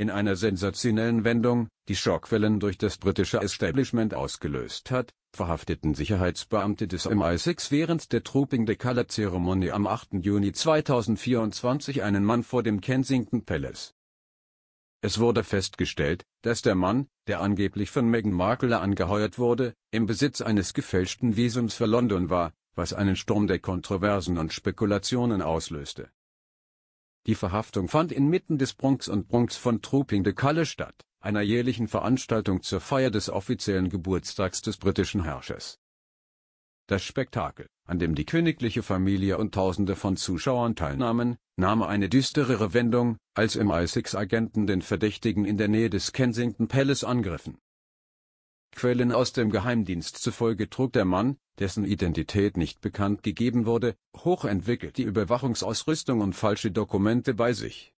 in einer sensationellen Wendung, die Schockwellen durch das britische Establishment ausgelöst hat, verhafteten Sicherheitsbeamte des MI6 während der Trooping the Colour Zeremonie am 8. Juni 2024 einen Mann vor dem Kensington Palace. Es wurde festgestellt, dass der Mann, der angeblich von Meghan Markle angeheuert wurde, im Besitz eines gefälschten Visums für London war, was einen Sturm der Kontroversen und Spekulationen auslöste die Verhaftung fand inmitten des Bronx und Bronx von Trooping de Calle statt, einer jährlichen Veranstaltung zur Feier des offiziellen Geburtstags des britischen Herrschers. Das Spektakel, an dem die königliche Familie und Tausende von Zuschauern teilnahmen, nahm eine düsterere Wendung, als MI6-Agenten den Verdächtigen in der Nähe des Kensington Palace angriffen Quellen aus dem Geheimdienst zufolge trug der Mann, dessen Identität nicht bekannt gegeben wurde, hochentwickelt die Überwachungsausrüstung und falsche Dokumente bei sich.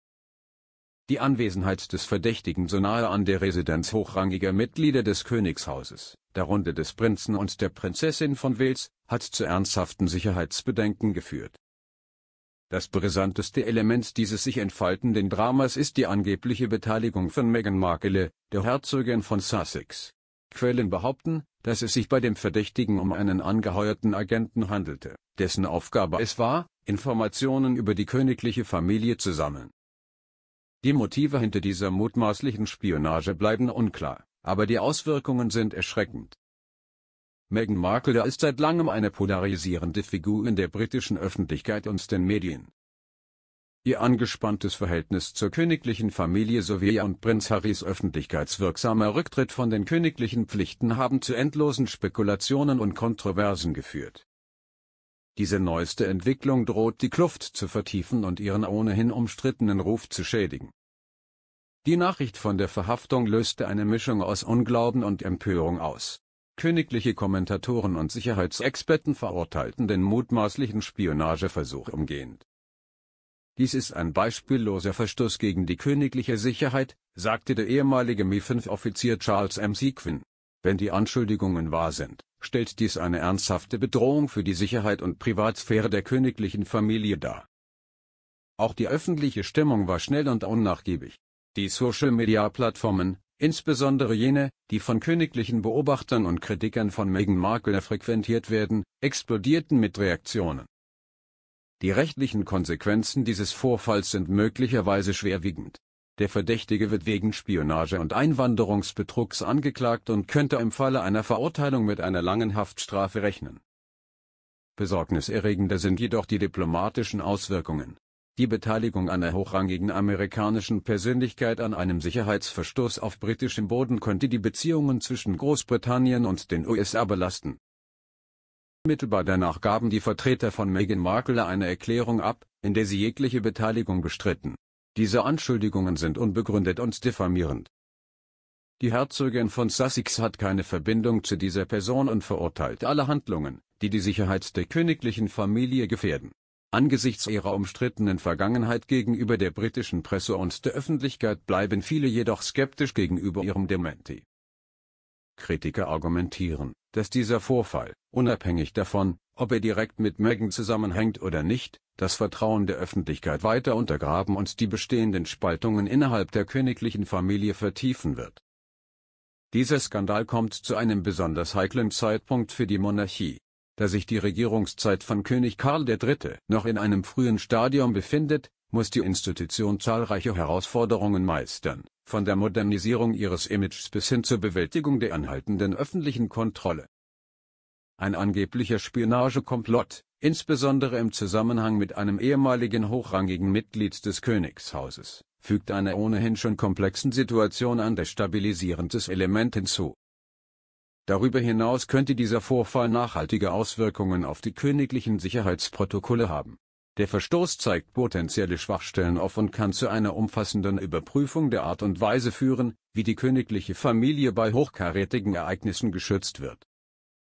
Die Anwesenheit des Verdächtigen so nahe an der Residenz hochrangiger Mitglieder des Königshauses, darunter des Prinzen und der Prinzessin von Wales, hat zu ernsthaften Sicherheitsbedenken geführt. Das brisanteste Element dieses sich entfaltenden Dramas ist die angebliche Beteiligung von Meghan Markle, der Herzogin von Sussex, Quellen behaupten, dass es sich bei dem Verdächtigen um einen angeheuerten Agenten handelte, dessen Aufgabe es war, Informationen über die königliche Familie zu sammeln. Die Motive hinter dieser mutmaßlichen Spionage bleiben unklar, aber die Auswirkungen sind erschreckend. Meghan Markle ist seit langem eine polarisierende Figur in der britischen Öffentlichkeit und den Medien. Ihr angespanntes Verhältnis zur königlichen Familie sowie ihr und Prinz Harrys öffentlichkeitswirksamer Rücktritt von den königlichen Pflichten haben zu endlosen Spekulationen und Kontroversen geführt. Diese neueste Entwicklung droht die Kluft zu vertiefen und ihren ohnehin umstrittenen Ruf zu schädigen. Die Nachricht von der Verhaftung löste eine Mischung aus Unglauben und Empörung aus. Königliche Kommentatoren und Sicherheitsexperten verurteilten den mutmaßlichen Spionageversuch umgehend. Dies ist ein beispielloser Verstoß gegen die königliche Sicherheit, sagte der ehemalige Mi-5-Offizier Charles M. Sequin. Wenn die Anschuldigungen wahr sind, stellt dies eine ernsthafte Bedrohung für die Sicherheit und Privatsphäre der königlichen Familie dar. Auch die öffentliche Stimmung war schnell und unnachgiebig. Die Social-Media-Plattformen, insbesondere jene, die von königlichen Beobachtern und Kritikern von Meghan Markle frequentiert werden, explodierten mit Reaktionen. Die rechtlichen Konsequenzen dieses Vorfalls sind möglicherweise schwerwiegend. Der Verdächtige wird wegen Spionage und Einwanderungsbetrugs angeklagt und könnte im Falle einer Verurteilung mit einer langen Haftstrafe rechnen. Besorgniserregender sind jedoch die diplomatischen Auswirkungen. Die Beteiligung einer hochrangigen amerikanischen Persönlichkeit an einem Sicherheitsverstoß auf britischem Boden könnte die Beziehungen zwischen Großbritannien und den USA belasten Unmittelbar danach gaben die Vertreter von Meghan Markle eine Erklärung ab, in der sie jegliche Beteiligung bestritten. Diese Anschuldigungen sind unbegründet und diffamierend. Die Herzogin von Sussex hat keine Verbindung zu dieser Person und verurteilt alle Handlungen, die die Sicherheit der königlichen Familie gefährden. Angesichts ihrer umstrittenen Vergangenheit gegenüber der britischen Presse und der Öffentlichkeit bleiben viele jedoch skeptisch gegenüber ihrem Dementi. Kritiker argumentieren, dass dieser Vorfall, unabhängig davon, ob er direkt mit Meghan zusammenhängt oder nicht, das Vertrauen der Öffentlichkeit weiter untergraben und die bestehenden Spaltungen innerhalb der königlichen Familie vertiefen wird. Dieser Skandal kommt zu einem besonders heiklen Zeitpunkt für die Monarchie, da sich die Regierungszeit von König Karl III. noch in einem frühen Stadium befindet, muss die Institution zahlreiche Herausforderungen meistern von der Modernisierung ihres Images bis hin zur Bewältigung der anhaltenden öffentlichen Kontrolle. Ein angeblicher Spionagekomplott, insbesondere im Zusammenhang mit einem ehemaligen hochrangigen Mitglied des Königshauses, fügt einer ohnehin schon komplexen Situation ein destabilisierendes Element hinzu. Darüber hinaus könnte dieser Vorfall nachhaltige Auswirkungen auf die königlichen Sicherheitsprotokolle haben. Der Verstoß zeigt potenzielle Schwachstellen auf und kann zu einer umfassenden Überprüfung der Art und Weise führen, wie die königliche Familie bei hochkarätigen Ereignissen geschützt wird